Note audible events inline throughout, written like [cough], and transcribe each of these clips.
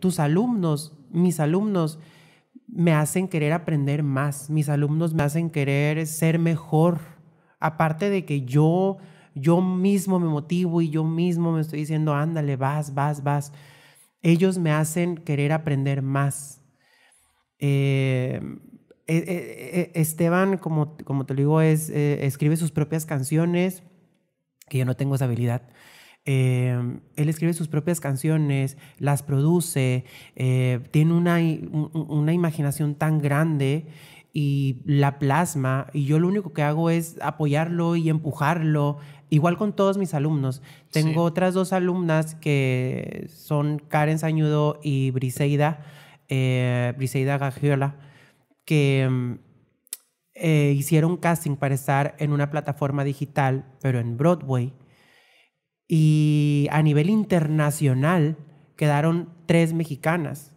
tus alumnos, mis alumnos, me hacen querer aprender más, mis alumnos me hacen querer ser mejor, aparte de que yo, yo mismo me motivo y yo mismo me estoy diciendo, ándale, vas, vas, vas, ellos me hacen querer aprender más. Eh, eh, eh, Esteban, como, como te digo, es, escribe sus propias canciones, que yo no tengo esa habilidad. Em, él escribe sus propias canciones, las produce, eh, tiene una, imaginación tan grande y la plasma y yo lo único que hago es apoyarlo y empujarlo, igual con todos mis alumnos. Tengo otras dos alumnas que son Karen Sañudo y Briseida, eh, Briseida Gagiola, que... Em, eh, hicieron casting para estar en una plataforma digital, pero en Broadway. Y a nivel internacional quedaron tres mexicanas.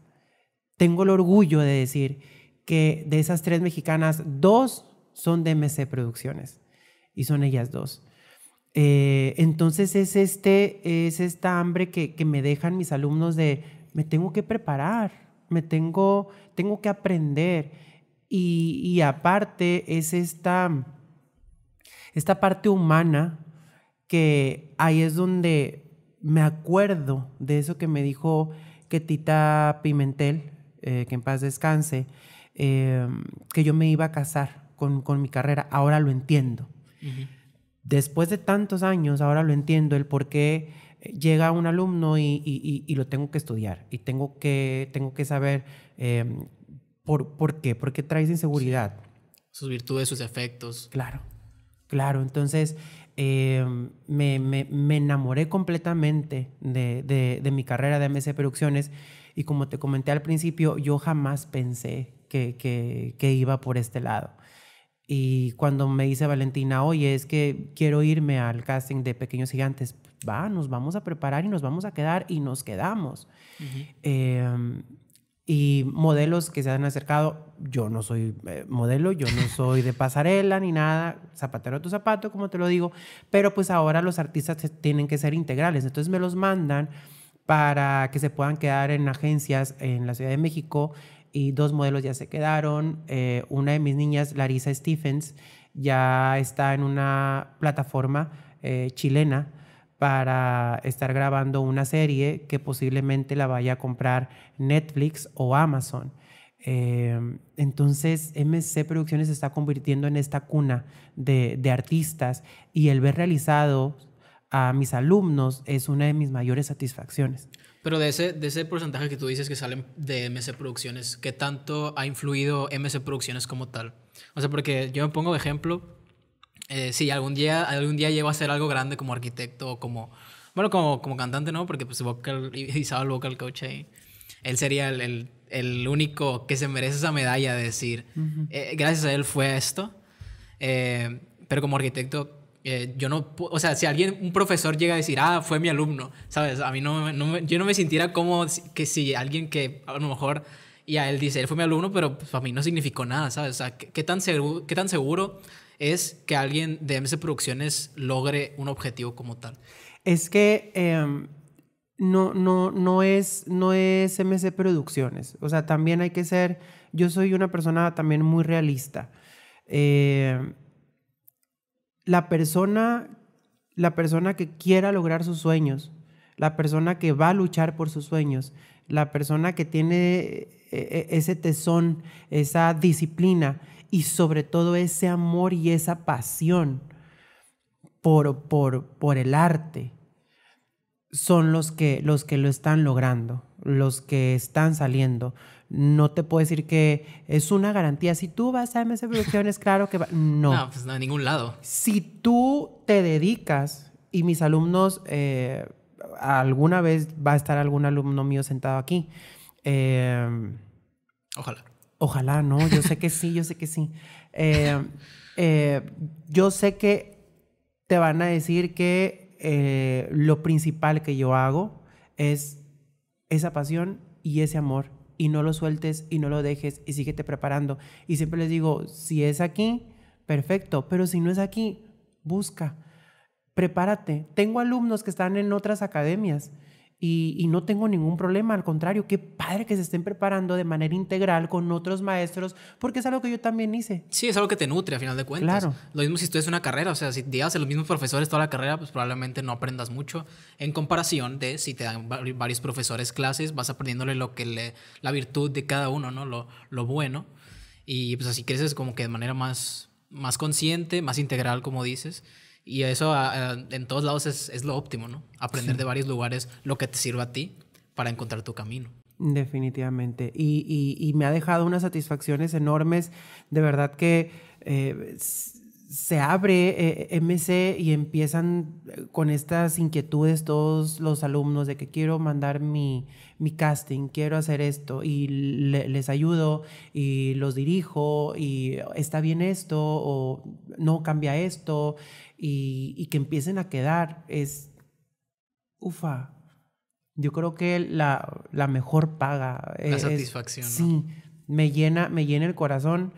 Tengo el orgullo de decir que de esas tres mexicanas, dos son de MC Producciones y son ellas dos. Eh, entonces es, este, es esta hambre que, me dejan mis alumnos de me tengo que preparar, me tengo, tengo que aprender. Y, y aparte es esta, esta parte humana que ahí es donde me acuerdo de eso que me dijo que Tita Pimentel, eh, que en paz descanse, eh, que yo me iba a casar con, mi carrera. Ahora lo entiendo. Después de tantos años, ahora lo entiendo el por qué llega un alumno y, lo tengo que estudiar y tengo que, tengo que saber eh, por, por, qué, por qué traes inseguridad. Sus virtudes, sus efectos. Claro, claro. Entonces, eh, me, enamoré completamente de, mi carrera de MC Producciones y como te comenté al principio, yo jamás pensé que, iba por este lado. Y cuando me dice Valentina, oye, es que quiero irme al casting de Pequeños Gigantes, pues, va, nos vamos a preparar y nos vamos a quedar y nos quedamos y modelos que se han acercado. Yo no soy eh, modelo, yo no [laughs] soy de pasarela ni nada, zapatero a tu zapato, como te lo digo, pero pues ahora los artistas tienen que ser integrales, entonces me los mandan para que se puedan quedar en agencias en la Ciudad de México y dos modelos ya se quedaron. Eh, una de mis niñas, Larisa Stephens, ya está en una plataforma eh, chilena para estar grabando una serie que posiblemente la vaya a comprar Netflix o Amazon. Eh, entonces, MC Producciones se está convirtiendo en esta cuna de, artistas y el ver realizado a mis alumnos es una de mis mayores satisfacciones. Pero de ese, de ese porcentaje que tú dices que salen de MC Producciones, ¿qué tanto ha influido MC Producciones como tal? O sea, porque yo me pongo de ejemplo, eh, si algún día, algún día llego a ser algo grande como arquitecto o como, bueno, como, como cantante, ¿no? Porque pues vocal, el vocal coach ahí, él sería el, único que se merece esa medalla de decir, eh, gracias a él fue esto. Eh, pero como arquitecto, yo no, o sea, si alguien, un profesor llega a decir, ah, fue mi alumno, ¿sabes? A mí no, yo no me sintiera como que si alguien que a lo mejor y a él dice, él fue mi alumno, pero pues, para mí no significó nada, ¿sabes? O sea, ¿qué, tan seguro, ¿qué tan seguro es que alguien de MC Producciones logre un objetivo como tal? Es que em, no, no, no, es, no es MC Producciones. O sea, también hay que ser, yo soy una persona también muy realista. Eh, la persona, la persona que quiera lograr sus sueños, la persona que va a luchar por sus sueños, la persona que tiene eh, eh, ese tesón, esa disciplina y sobre todo ese amor y esa pasión por, por, por el arte, son los que, los que lo están logrando, los que están saliendo. No te puedo decir que es una garantía. Si tú vas a MS Producciones, [laughs] claro que va. No. No, pues no, a ningún lado. Si tú te dedicas, y mis alumnos eh, alguna vez va a estar algún alumno mío sentado aquí. Em, ojalá. Ojalá, no, yo sé que sí, yo sé que sí. Em, eh, yo sé que te van a decir que eh, lo principal que yo hago es esa pasión y ese amor. Y no lo sueltes y no lo dejes y síguete preparando. Y siempre les digo, si es aquí, perfecto, pero si no es aquí, busca prepárate. Tengo alumnos que están en otras academias y, no tengo ningún problema, al contrario, qué padre que se estén preparando de manera integral con otros maestros, porque es algo que yo también hice. Sí, es algo que te nutre a final de cuentas. Claro. Lo mismo si estudias una carrera, o sea, si te a los mismos profesores toda la carrera, pues probablemente no aprendas mucho en comparación de si te dan varios profesores clases, vas aprendiéndole lo que la virtud de cada uno, ¿no? Lo, lo bueno. Y pues así creces como que de manera más, más consciente, más integral, como dices. Y eso ah, ah, en todos lados es, lo óptimo, ¿no? Aprender de varios lugares lo que te sirva a ti para encontrar tu camino. Definitivamente. Y, me ha dejado unas satisfacciones enormes. De verdad que... Eh, se abre eh, MC y empiezan eh, con estas inquietudes todos los alumnos de que quiero mandar mi, mi casting, quiero hacer esto y les ayudo y los dirijo y está bien esto o no cambia esto y, que empiecen a quedar es, ufa, yo creo que la, la mejor paga. La eh, satisfacción. Sí, me llena, me llena el corazón.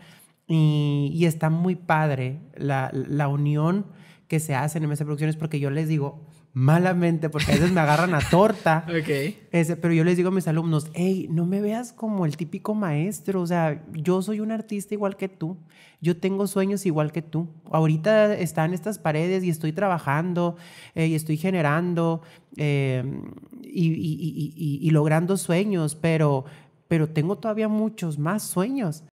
Y, está muy padre la, unión que se hace en MS Producciones porque yo les digo, malamente, porque a veces me agarran a torta. [laughs] pero yo les digo a mis alumnos, hey, no me veas como el típico maestro, o sea, yo soy un artista igual que tú, yo tengo sueños igual que tú. Ahorita están estas paredes y estoy trabajando eh, y estoy generando eh, y, y, logrando sueños, pero, pero tengo todavía muchos más sueños.